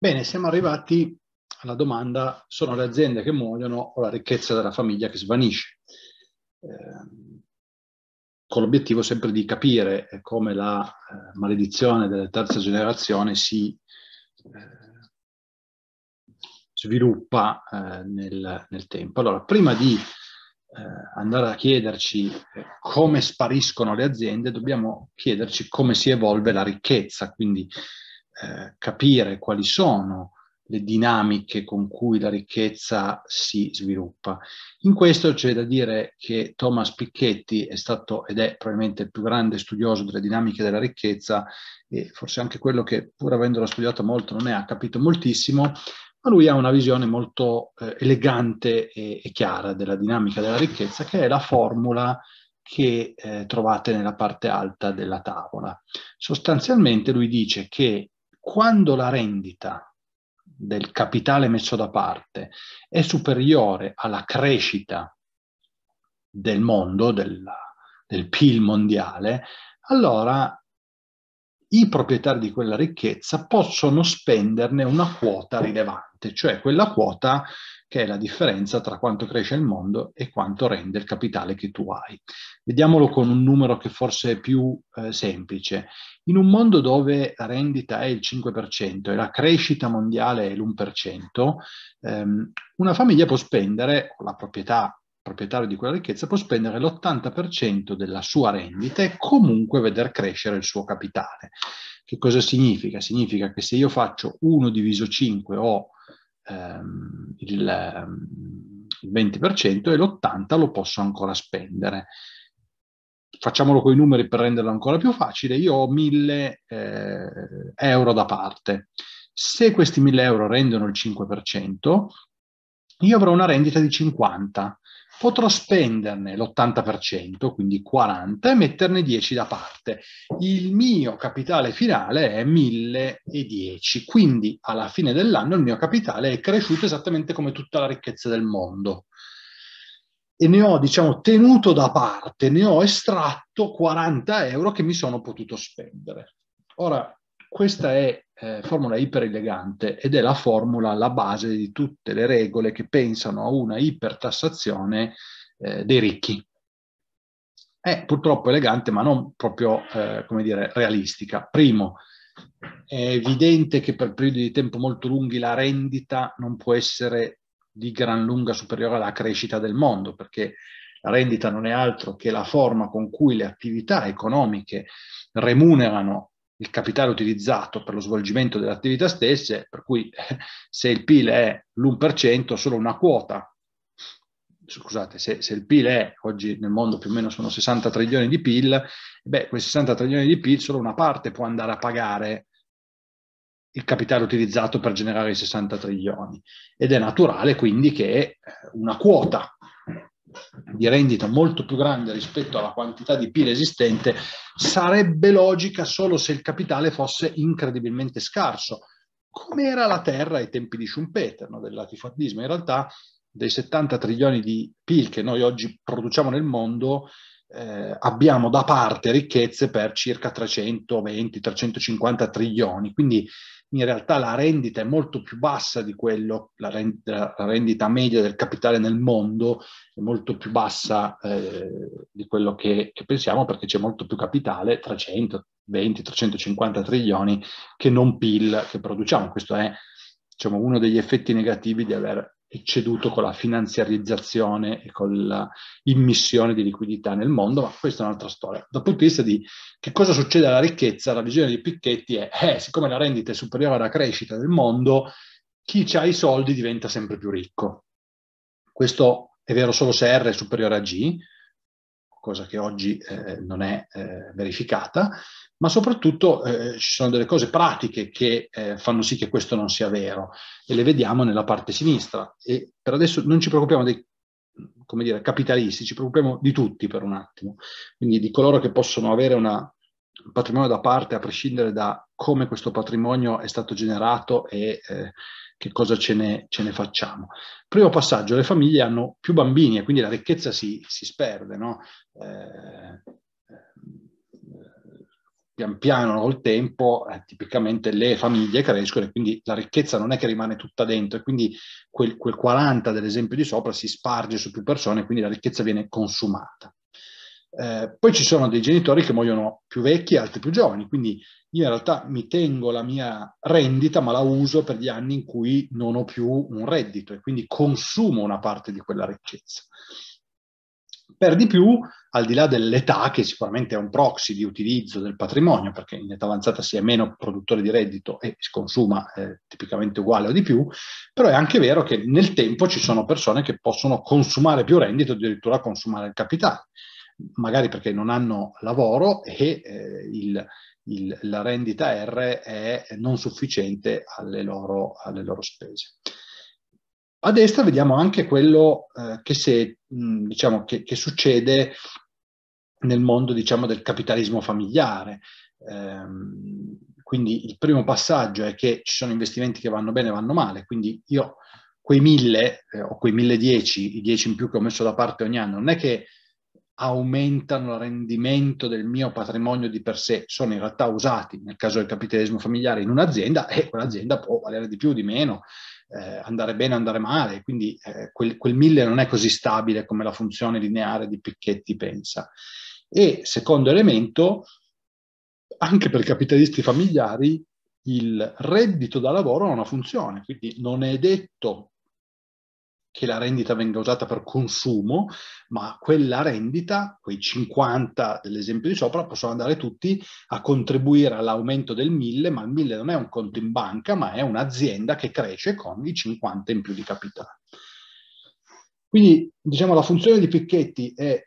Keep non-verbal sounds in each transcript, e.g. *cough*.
Bene, siamo arrivati alla domanda, sono le aziende che muoiono o la ricchezza della famiglia che svanisce? Eh, con l'obiettivo sempre di capire eh, come la eh, maledizione della terza generazione si eh, sviluppa eh, nel, nel, tempo. Allora, prima di eh, andare a chiederci come spariscono le aziende, dobbiamo chiederci come si evolve la ricchezza, quindi eh, capire quali sono le dinamiche con cui la ricchezza si sviluppa. In questo c'è da dire che Thomas Piketty è stato ed è probabilmente il più grande studioso delle dinamiche della ricchezza e forse anche quello che pur avendolo studiato molto non ne ha capito moltissimo, ma lui ha una visione molto eh, elegante e, e, chiara della dinamica della ricchezza che è la formula che eh, trovate nella parte alta della tavola. Sostanzialmente lui dice che quando la rendita del capitale messo da parte è superiore alla crescita del mondo, del, del PIL mondiale, allora i proprietari di quella ricchezza possono spenderne una quota rilevante, cioè quella quota che è la differenza tra quanto cresce il mondo e quanto rende il capitale che tu hai. Vediamolo con un numero che forse è più eh, semplice. In un mondo dove la rendita è il 5% e la crescita mondiale è l'1%, ehm, una famiglia può spendere, o la proprietà proprietario di quella ricchezza può spendere l'80% della sua rendita e comunque veder crescere il suo capitale. Che cosa significa? Significa che se io faccio 1 diviso 5 o Ehm, il, ehm, il 20% e l'80% lo posso ancora spendere. Facciamolo con i numeri per renderlo ancora più facile, io ho 1000 eh, euro da parte. Se questi 1000 euro rendono il 5%, io avrò una rendita di 50 potrò spenderne l'80%, quindi 40, e metterne 10 da parte. Il mio capitale finale è 1010, quindi alla fine dell'anno il mio capitale è cresciuto esattamente come tutta la ricchezza del mondo. E ne ho, diciamo, tenuto da parte, ne ho estratto 40 euro che mi sono potuto spendere. Ora, questa è eh, formula iperelegante ed è la formula alla base di tutte le regole che pensano a una ipertassazione eh, dei ricchi. È purtroppo elegante, ma non proprio, eh, come dire, realistica. Primo, è evidente che per periodi di tempo molto lunghi la rendita non può essere di gran lunga superiore alla crescita del mondo, perché la rendita non è altro che la forma con cui le attività economiche remunerano il capitale utilizzato per lo svolgimento delle attività stesse, per cui eh, se il PIL è l'1%, solo una quota, scusate, se, se il PIL è, oggi nel mondo più o meno sono 60 trilioni di PIL, beh, quei 60 trilioni di PIL solo una parte può andare a pagare il capitale utilizzato per generare i 60 trilioni ed è naturale quindi che eh, una quota di rendita molto più grande rispetto alla quantità di PIL esistente, sarebbe logica solo se il capitale fosse incredibilmente scarso, come era la Terra ai tempi di Schumpeter, no, del latifondismo. In realtà dei 70 trilioni di PIL che noi oggi produciamo nel mondo, eh, abbiamo da parte ricchezze per circa 320-350 trilioni, quindi in realtà la rendita è molto più bassa di quello, la, rendita, media del capitale nel mondo è molto più bassa eh, di quello che, che pensiamo perché c'è molto più capitale, 320, 350 trilioni, che non PIL che produciamo. Questo è diciamo, uno degli effetti negativi di aver ecceduto con la finanziarizzazione e con l'immissione di liquidità nel mondo, ma questa è un'altra storia. Dal punto di vista di che cosa succede alla ricchezza, la visione di Picchetti è, eh, siccome la rendita è superiore alla crescita del mondo, chi ha i soldi diventa sempre più ricco. Questo è vero solo se R è superiore a G, cosa che oggi eh, non è eh, verificata, ma soprattutto eh, ci sono delle cose pratiche che eh, fanno sì che questo non sia vero e le vediamo nella parte sinistra. E per adesso non ci preoccupiamo dei come dire, capitalisti, ci preoccupiamo di tutti per un attimo, quindi di coloro che possono avere una patrimonio da parte a prescindere da come questo patrimonio è stato generato e eh, che cosa ce ne, ce ne facciamo. Primo passaggio, le famiglie hanno più bambini e quindi la ricchezza si, si sperde, no? eh, pian piano col tempo eh, tipicamente le famiglie crescono e quindi la ricchezza non è che rimane tutta dentro e quindi quel, quel 40 dell'esempio di sopra si sparge su più persone e quindi la ricchezza viene consumata. Eh, poi ci sono dei genitori che muoiono più vecchi e altri più giovani, quindi io in realtà mi tengo la mia rendita ma la uso per gli anni in cui non ho più un reddito e quindi consumo una parte di quella ricchezza. Per di più, al di là dell'età, che sicuramente è un proxy di utilizzo del patrimonio, perché in età avanzata si è meno produttore di reddito e si consuma eh, tipicamente uguale o di più, però è anche vero che nel tempo ci sono persone che possono consumare più reddito, addirittura consumare il capitale magari perché non hanno lavoro e eh, il, il, la rendita R è non sufficiente alle loro, alle loro spese. A destra vediamo anche quello eh, che, se, mh, diciamo, che, che, succede nel mondo diciamo, del capitalismo familiare. Ehm, quindi il primo passaggio è che ci sono investimenti che vanno bene e vanno male, quindi io quei mille eh, o quei mille dieci, i dieci in più che ho messo da parte ogni anno, non è che aumentano il rendimento del mio patrimonio di per sé sono in realtà usati nel caso del capitalismo familiare in un'azienda e quell'azienda può valere di più, o di meno, eh, andare bene, o andare male, quindi eh, quel, quel mille non è così stabile come la funzione lineare di Picchetti pensa. E secondo elemento, anche per i capitalisti familiari il reddito da lavoro ha una funzione, quindi non è detto che la rendita venga usata per consumo, ma quella rendita, quei 50 dell'esempio di sopra, possono andare tutti a contribuire all'aumento del 1000, ma il 1000 non è un conto in banca, ma è un'azienda che cresce con i 50 in più di capitale. Quindi diciamo la funzione di Picchetti è eh,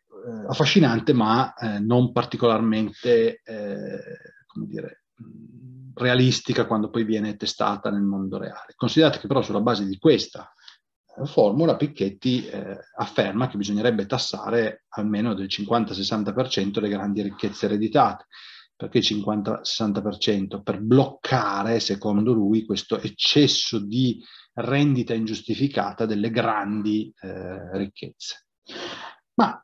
affascinante, ma eh, non particolarmente, eh, come dire, realistica quando poi viene testata nel mondo reale. Considerate che però sulla base di questa formula Picchetti eh, afferma che bisognerebbe tassare almeno del 50-60% le grandi ricchezze ereditate. Perché 50-60%? Per bloccare, secondo lui, questo eccesso di rendita ingiustificata delle grandi eh, ricchezze. Ma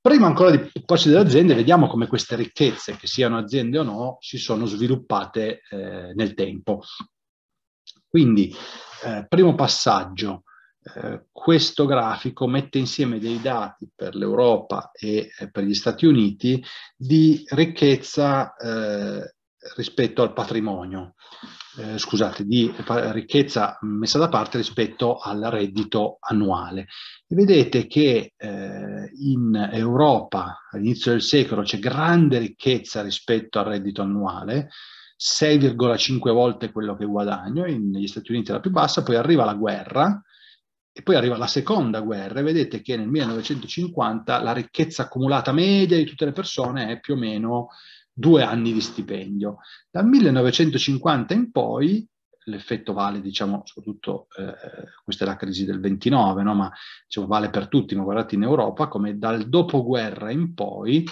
prima ancora di porci delle aziende, vediamo come queste ricchezze, che siano aziende o no, si sono sviluppate eh, nel tempo. Quindi, eh, primo passaggio, eh, questo grafico mette insieme dei dati per l'Europa e eh, per gli Stati Uniti di ricchezza eh, rispetto al patrimonio, eh, scusate, di ricchezza messa da parte rispetto al reddito annuale. E vedete che in Europa all'inizio del secolo c'è grande ricchezza rispetto al reddito annuale, 6,5 volte quello che guadagno, negli Stati Uniti è la più bassa, poi arriva la guerra, e poi arriva la seconda guerra e vedete che nel 1950 la ricchezza accumulata media di tutte le persone è più o meno due anni di stipendio. Dal 1950 in poi, l'effetto vale, diciamo, soprattutto eh, questa è la crisi del 29, no? ma diciamo, vale per tutti, ma guardate in Europa come dal dopoguerra in poi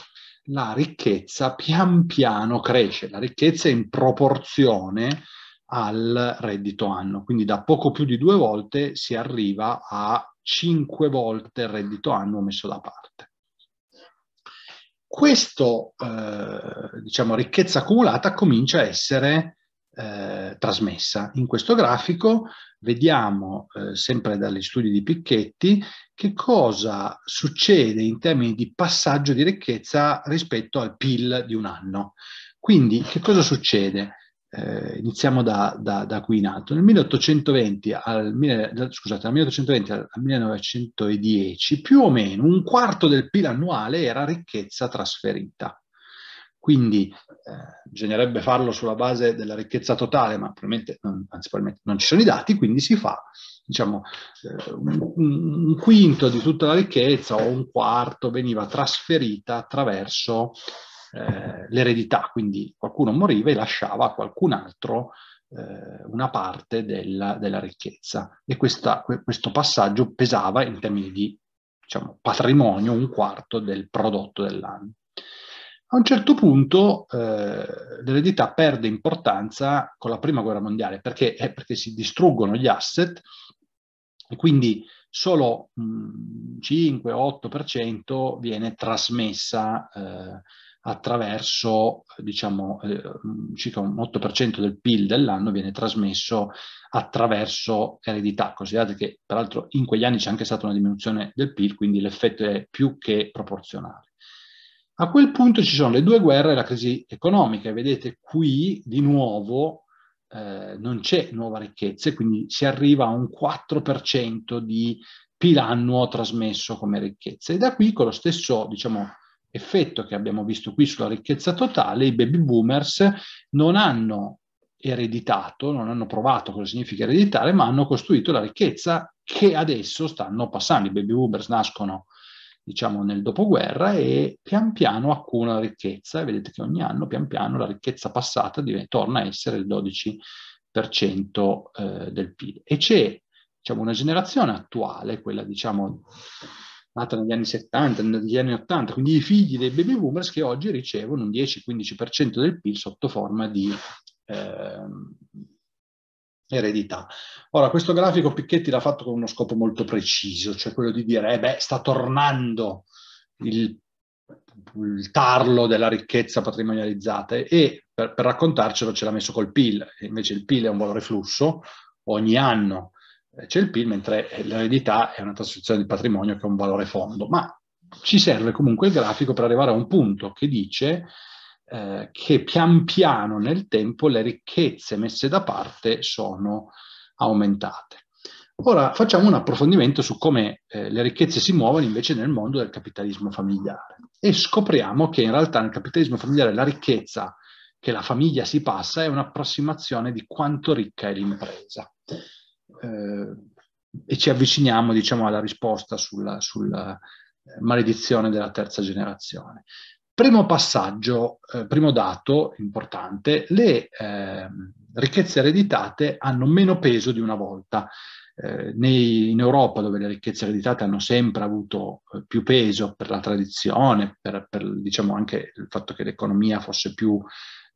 la ricchezza pian piano cresce, la ricchezza è in proporzione al reddito anno. Quindi da poco più di due volte si arriva a cinque volte il reddito anno messo da parte. Questa eh, diciamo, ricchezza accumulata comincia a essere eh, trasmessa. In questo grafico vediamo, eh, sempre dagli studi di Picchetti, che cosa succede in termini di passaggio di ricchezza rispetto al PIL di un anno. Quindi che cosa succede? eh, iniziamo da, da, da, qui in alto. Nel 1820 al, scusate, dal 1820 al 1910, più o meno un quarto del PIL annuale era ricchezza trasferita. Quindi eh, bisognerebbe farlo sulla base della ricchezza totale, ma probabilmente non, anzi, probabilmente non ci sono i dati, quindi si fa diciamo, eh, un, un, quinto di tutta la ricchezza o un quarto veniva trasferita attraverso eh, l'eredità, quindi qualcuno moriva e lasciava a qualcun altro eh, una parte della, della ricchezza e questa, questo passaggio pesava in termini di diciamo, patrimonio un quarto del prodotto dell'anno. A un certo punto eh, l'eredità perde importanza con la prima guerra mondiale perché, è eh, perché si distruggono gli asset e quindi solo 5-8% mm, viene trasmessa eh, attraverso, diciamo, eh, mm, circa un 8% del PIL dell'anno viene trasmesso attraverso eredità. Considerate che peraltro in quegli anni c'è anche stata una diminuzione del PIL, quindi l'effetto è più che proporzionale. A quel punto ci sono le due guerre e la crisi economica. Vedete qui di nuovo eh, non c'è nuova ricchezza, quindi si arriva a un 4% di PIL annuo trasmesso come ricchezza. E da qui con lo stesso, diciamo, effetto che abbiamo visto qui sulla ricchezza totale, i baby boomers non hanno ereditato, non hanno provato cosa significa ereditare, ma hanno costruito la ricchezza che adesso stanno passando. I baby boomers nascono diciamo nel dopoguerra e pian piano accumulano la ricchezza vedete che ogni anno pian piano la ricchezza passata torna a essere il 12% eh, del PIL. E c'è diciamo, una generazione attuale, quella diciamo nata negli anni 70, negli anni 80, quindi i figli dei baby boomers che oggi ricevono un 10-15% del PIL sotto forma di eh, eredità. Ora, questo grafico Picchetti l'ha fatto con uno scopo molto preciso, cioè quello di dire, eh beh, sta tornando il, il tarlo della ricchezza patrimonializzata e per, per raccontarcelo ce l'ha messo col PIL, invece il PIL è un valore flusso, ogni anno eh, c'è il PIL, mentre l'eredità è una trasmissione di patrimonio che ha un valore fondo. Ma ci serve comunque il grafico per arrivare a un punto che dice eh, che pian piano nel tempo le ricchezze messe da parte sono aumentate. Ora facciamo un approfondimento su come eh, le ricchezze si muovono invece nel mondo del capitalismo familiare e scopriamo che in realtà nel capitalismo familiare la ricchezza che la famiglia si passa è un'approssimazione di quanto ricca è l'impresa. Eh, e ci avviciniamo diciamo, alla risposta sulla, sulla eh, maledizione della terza generazione. Primo passaggio, eh, primo dato importante, le eh, ricchezze ereditate hanno meno peso di una volta. Eh, nei, in Europa, dove le ricchezze ereditate hanno sempre avuto eh, più peso per la tradizione, per, per diciamo anche il fatto che l'economia fosse più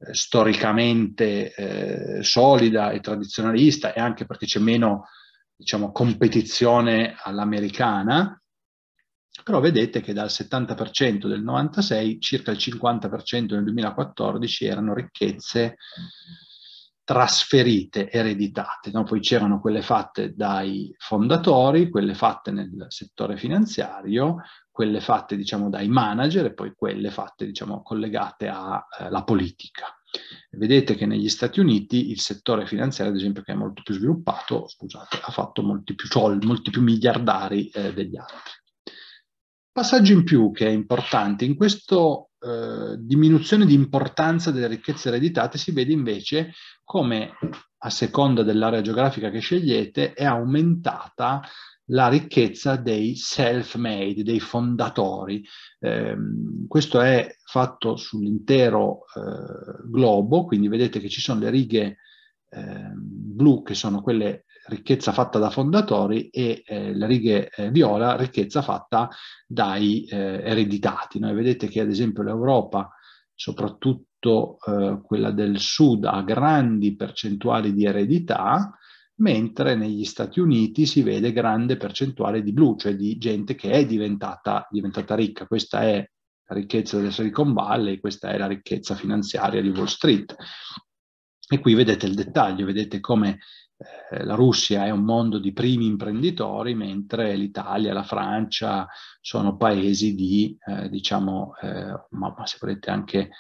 eh, storicamente eh, solida e tradizionalista e anche perché c'è meno diciamo, competizione all'americana, però vedete che dal 70% del 96 circa il 50% nel 2014 erano ricchezze trasferite, ereditate. No? Poi c'erano quelle fatte dai fondatori, quelle fatte nel settore finanziario, quelle fatte diciamo, dai manager e poi quelle fatte diciamo, collegate alla eh, politica. Vedete che negli Stati Uniti il settore finanziario, ad esempio, che è molto più sviluppato, scusate, ha fatto molti più, soldi, molti più miliardari eh, degli altri. Passaggio in più che è importante, in questo eh, diminuzione di importanza delle ricchezze ereditate si vede invece come a seconda dell'area geografica che scegliete è aumentata la ricchezza dei self-made, dei fondatori. Eh, questo è fatto sull'intero eh, globo, quindi vedete che ci sono le righe ehm, blu che sono quelle ricchezza fatta da fondatori e eh, le righe eh, viola, ricchezza fatta dai eh, ereditati. No? Vedete che ad esempio l'Europa, soprattutto eh, quella del sud, ha grandi percentuali di eredità, mentre negli Stati Uniti si vede grande percentuale di blu, cioè di gente che è diventata, diventata ricca. Questa è la ricchezza del Silicon Valley, questa è la ricchezza finanziaria di Wall Street. E qui vedete il dettaglio, vedete come eh, la Russia è un mondo di primi imprenditori, mentre l'Italia, la Francia sono paesi di, eh, diciamo, eh, ma, ma, se volete anche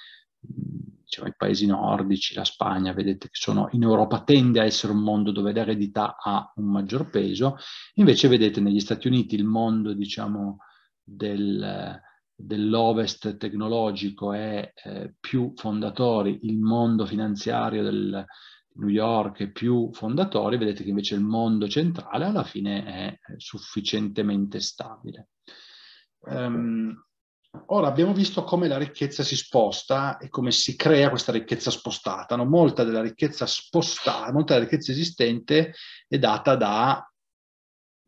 diciamo, i paesi nordici, la Spagna, vedete che sono, in Europa tende a essere un mondo dove l'eredità ha un maggior peso, invece vedete negli Stati Uniti il mondo, diciamo, del dell'ovest tecnologico e eh, più fondatori, il mondo finanziario del New York e più fondatori, vedete che invece il mondo centrale alla fine è sufficientemente stabile. Um, Ora abbiamo visto come la ricchezza si sposta e come si crea questa ricchezza spostata. No? Molta della ricchezza spostata, molta della ricchezza esistente è data da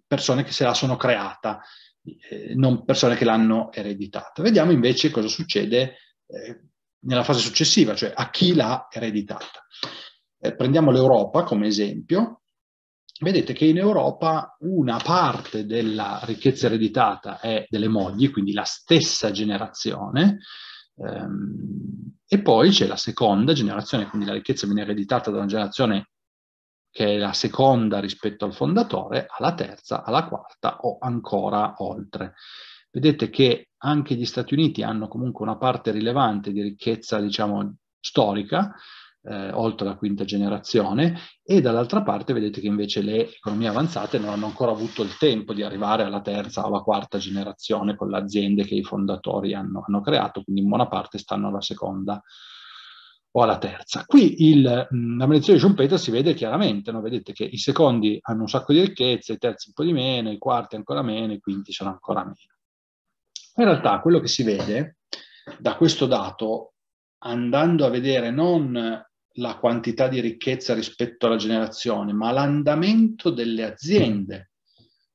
persone che se la sono creata. Eh, non persone che l'hanno ereditata. Vediamo invece cosa succede eh, nella fase successiva, cioè a chi l'ha ereditata. Eh, prendiamo l'Europa come esempio. Vedete che in Europa una parte della ricchezza ereditata è delle mogli, quindi la stessa generazione, ehm, e poi c'è la seconda generazione, quindi la ricchezza viene ereditata da una generazione che è la seconda rispetto al fondatore, alla terza, alla quarta o ancora oltre. Vedete che anche gli Stati Uniti hanno comunque una parte rilevante di ricchezza, diciamo, storica, eh, oltre la quinta generazione, e dall'altra parte vedete che invece le economie avanzate non hanno ancora avuto il tempo di arrivare alla terza o alla quarta generazione con le aziende che i fondatori hanno, hanno creato, quindi in buona parte stanno alla seconda generazione o alla terza. Qui il, la maledizione di Schumpeter si vede chiaramente, no? vedete che i secondi hanno un sacco di ricchezze, i terzi un po' di meno, i quarti ancora meno, i quinti sono ancora meno. In realtà quello che si vede da questo dato, andando a vedere non la quantità di ricchezza rispetto alla generazione, ma l'andamento delle aziende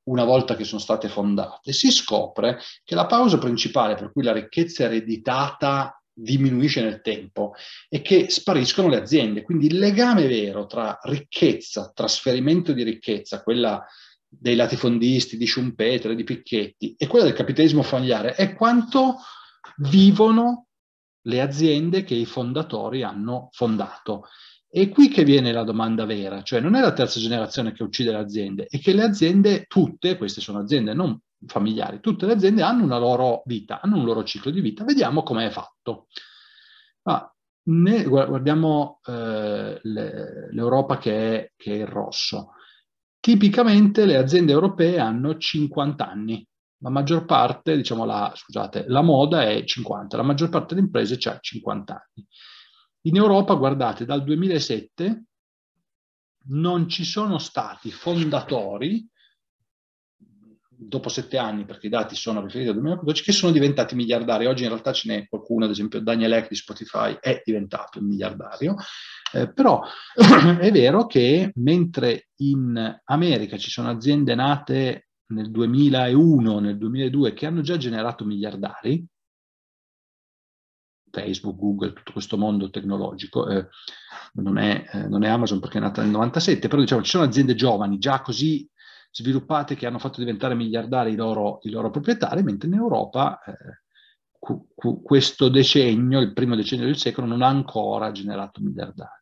una volta che sono state fondate, si scopre che la pausa principale per cui la ricchezza ereditata diminuisce nel tempo e che spariscono le aziende. Quindi il legame vero tra ricchezza, trasferimento di ricchezza, quella dei latifondisti, di Schumpeter, di Picchetti e quella del capitalismo familiare è quanto vivono le aziende che i fondatori hanno fondato. E qui che viene la domanda vera, cioè non è la terza generazione che uccide le aziende, è che le aziende, tutte queste sono aziende non familiari. Tutte le aziende hanno una loro vita, hanno un loro ciclo di vita. Vediamo come è fatto. Ah, ne, guardiamo eh, le, l'Europa che è, che è il rosso. Tipicamente le aziende europee hanno 50 anni. La maggior parte, diciamo la, scusate, la moda è 50, la maggior parte delle imprese ha 50 anni. In Europa, guardate, dal 2007 non ci sono stati fondatori dopo sette anni, perché i dati sono riferiti al 2012, che sono diventati miliardari. Oggi in realtà ce n'è qualcuno, ad esempio Daniel Eck di Spotify è diventato un miliardario, eh, però *clears throat* è vero che mentre in America ci sono aziende nate nel 2001, nel 2002, che hanno già generato miliardari, Facebook, Google, tutto questo mondo tecnologico, eh, non, è, eh, non, è, Amazon perché è nata nel 97, però diciamo ci sono aziende giovani già così sviluppate che hanno fatto diventare miliardari i loro, i loro proprietari, mentre in Europa eh, cu, cu, questo decennio, il primo decennio del secolo, non ha ancora generato miliardari.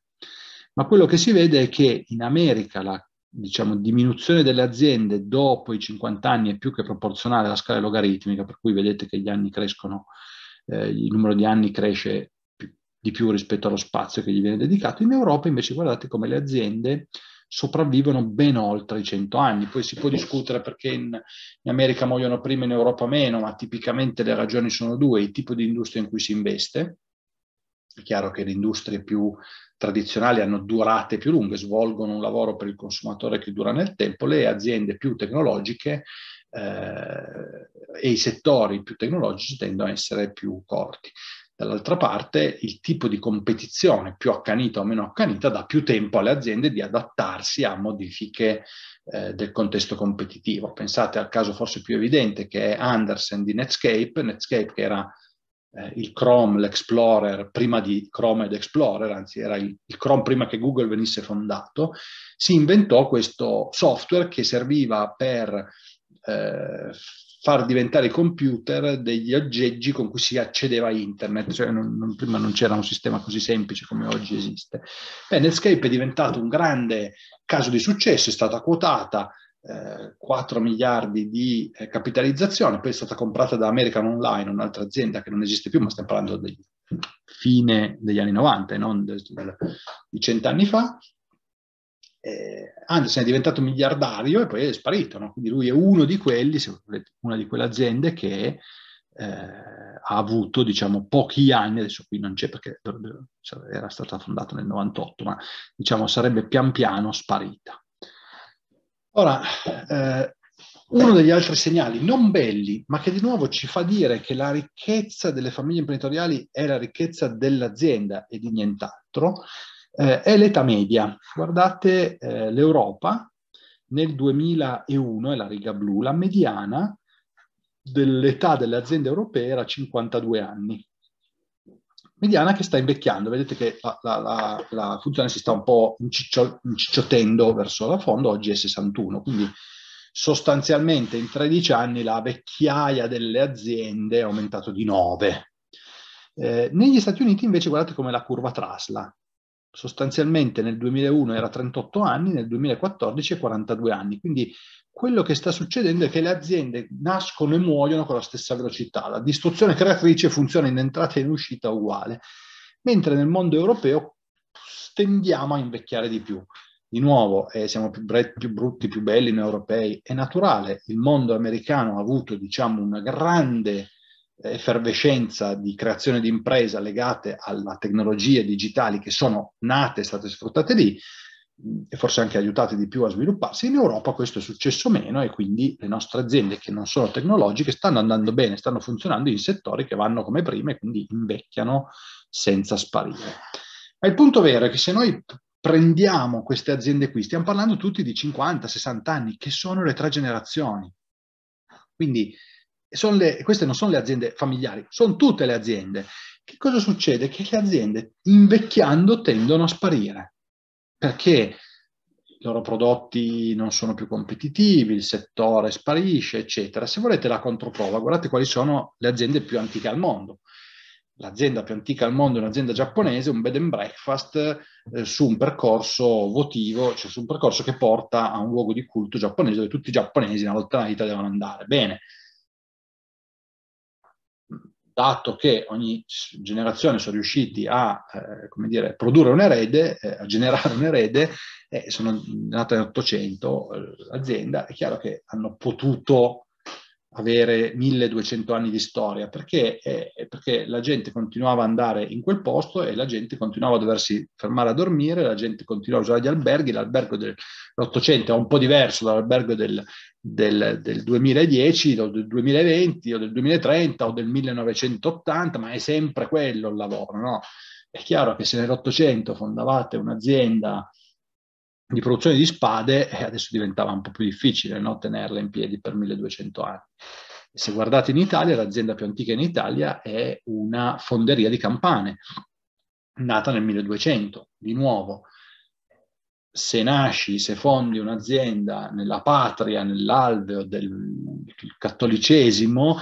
Ma quello che si vede è che in America la diciamo, diminuzione delle aziende dopo i 50 anni è più che proporzionale alla scala logaritmica, per cui vedete che gli anni crescono, eh, il numero di anni cresce di più rispetto allo spazio che gli viene dedicato. In Europa invece guardate come le aziende sopravvivono ben oltre i 100 anni. Poi si può discutere perché in, in America muoiono prima e in Europa meno, ma tipicamente le ragioni sono due, il tipo di industria in cui si investe. È chiaro che le industrie più tradizionali hanno durate più lunghe, svolgono un lavoro per il consumatore che dura nel tempo, le aziende più tecnologiche eh, e i settori più tecnologici tendono a essere più corti. Dall'altra parte, il tipo di competizione più accanita o meno accanita dà più tempo alle aziende di adattarsi a modifiche eh, del contesto competitivo. Pensate al caso forse più evidente che è Andersen di Netscape, Netscape che era eh, il Chrome, l'Explorer prima di Chrome ed Explorer, anzi era il, il Chrome prima che Google venisse fondato, si inventò questo software che serviva per eh, far diventare i computer degli aggeggi con cui si accedeva a internet, cioè non, non, prima non c'era un sistema così semplice come oggi esiste. Bene, Netscape è diventato un grande caso di successo, è stata quotata, 4 eh, miliardi di eh, capitalizzazione, poi è stata comprata da American Online, un'altra azienda che non esiste più, ma stiamo parlando di fine degli anni 90, non di cent'anni fa, eh, Anderson è diventato miliardario e poi è sparito, no? quindi lui è uno di quelli, una di quelle aziende che eh, ha avuto diciamo pochi anni, adesso qui non c'è perché cioè, era stata fondata nel 98, ma diciamo sarebbe pian piano sparita. Ora, eh, uno degli altri segnali non belli, ma che di nuovo ci fa dire che la ricchezza delle famiglie imprenditoriali è la ricchezza dell'azienda e di nient'altro, eh, è l'età media. Guardate eh, l'Europa nel 2001, è la riga blu, la mediana dell'età delle aziende europee era 52 anni. Mediana che sta invecchiando, vedete che la, la, la, funzione si sta un po' inciccio, incicciotendo verso la fondo, oggi è 61, quindi sostanzialmente in 13 anni la vecchiaia delle aziende è aumentata di 9. Eh, negli Stati Uniti invece guardate come la curva trasla, sostanzialmente nel 2001 era 38 anni, nel 2014 è 42 anni. Quindi quello che sta succedendo è che le aziende nascono e muoiono con la stessa velocità, la distruzione creatrice funziona in entrata e in uscita uguale, mentre nel mondo europeo tendiamo a invecchiare di più. Di nuovo, eh, siamo più, bre- più, brutti, più belli noi europei, è naturale, il mondo americano ha avuto diciamo, una grande effervescenza di creazione di impresa legate alla tecnologia digitali che sono nate e state sfruttate lì e forse anche aiutate di più a svilupparsi. In Europa questo è successo meno e quindi le nostre aziende che non sono tecnologiche stanno andando bene, stanno funzionando in settori che vanno come prima e quindi invecchiano senza sparire. Ma il punto vero è che se noi prendiamo queste aziende qui, stiamo parlando tutti di 50-60 anni, che sono le tre generazioni. Quindi le, queste non sono le aziende familiari, sono tutte le aziende. Che cosa succede? Che le aziende invecchiando tendono a sparire perché i loro prodotti non sono più competitivi, il settore sparisce, eccetera. Se volete la controprova, guardate quali sono le aziende più antiche al mondo. L'azienda più antica al mondo è un'azienda giapponese, un bed and breakfast eh, su un percorso votivo, cioè su un percorso che porta a un luogo di culto giapponese dove tutti i giapponesi una volta nella vita devono andare. Bene, dato che ogni generazione sono riusciti a eh, dire, produrre un erede, eh, a generare un erede, eh, sono nate nell'Ottocento eh, l'azienda, è chiaro che hanno potuto avere 1200 anni di storia perché, eh, eh, perché la gente continuava ad andare in quel posto e la gente continuava a doversi fermare a dormire, la gente continuava a usare gli alberghi, l'albergo dell'Ottocento è un po' diverso dall'albergo del del, del 2010 o del 2020 o del 2030 o del 1980, ma è sempre quello il lavoro, no? È chiaro che se nell'Ottocento fondavate un'azienda di produzione di spade, eh, adesso diventava un po' più difficile no? tenerla in piedi per 1200 anni. Se guardate in Italia, l'azienda più antica in Italia è una fonderia di campane, nata nel 1200, di nuovo se nasci, se fondi un'azienda nella patria, nell'alveo del cattolicesimo,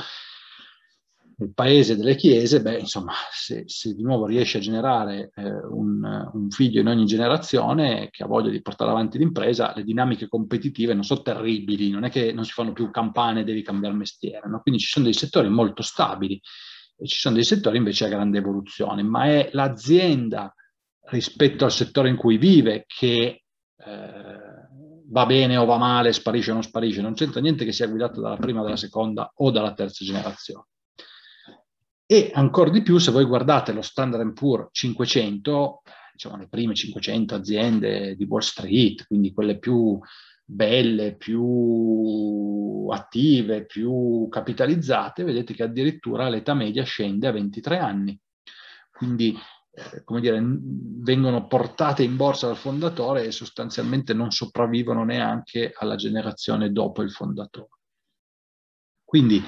il paese delle chiese, beh, insomma, se, se di nuovo riesci a generare eh, un, un, figlio in ogni generazione che ha voglia di portare avanti l'impresa, le dinamiche competitive non sono terribili, non è che non si fanno più campane e devi cambiare mestiere, no? quindi ci sono dei settori molto stabili e ci sono dei settori invece a grande evoluzione, ma è l'azienda rispetto al settore in cui vive che eh, va bene o va male, sparisce o non sparisce, non c'entra niente che sia guidato dalla prima, dalla seconda o dalla terza generazione. E ancora di più, se voi guardate lo Standard Poor's 500, diciamo le prime 500 aziende di Wall Street, quindi quelle più belle, più attive, più capitalizzate, vedete che addirittura l'età media scende a 23 anni. Quindi eh, come dire, vengono portate in borsa dal fondatore e sostanzialmente non sopravvivono neanche alla generazione dopo il fondatore. Quindi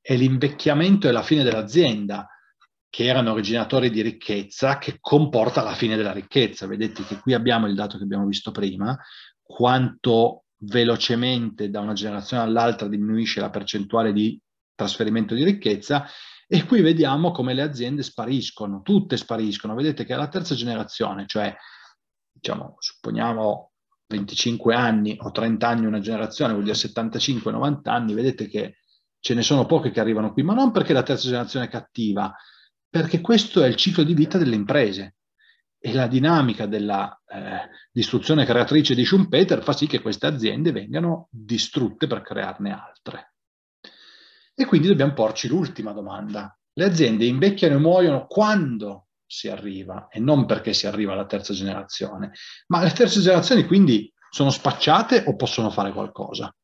è l'invecchiamento e la fine dell'azienda che erano originatori di ricchezza che comporta la fine della ricchezza. Vedete che qui abbiamo il dato che abbiamo visto prima, quanto velocemente da una generazione all'altra diminuisce la percentuale di trasferimento di ricchezza e qui vediamo come le aziende spariscono, tutte spariscono. Vedete che alla terza generazione, cioè diciamo, supponiamo 25 anni o 30 anni una generazione, vuol dire 75-90 anni, vedete che ce ne sono poche che arrivano qui, ma non perché la terza generazione è cattiva, perché questo è il ciclo di vita delle imprese e la dinamica della eh, distruzione creatrice di Schumpeter fa sì che queste aziende vengano distrutte per crearne altre. E quindi dobbiamo porci l'ultima domanda. Le aziende invecchiano e muoiono quando si arriva e non perché si arriva alla terza generazione, ma le terze generazioni quindi sono spacciate o possono fare qualcosa?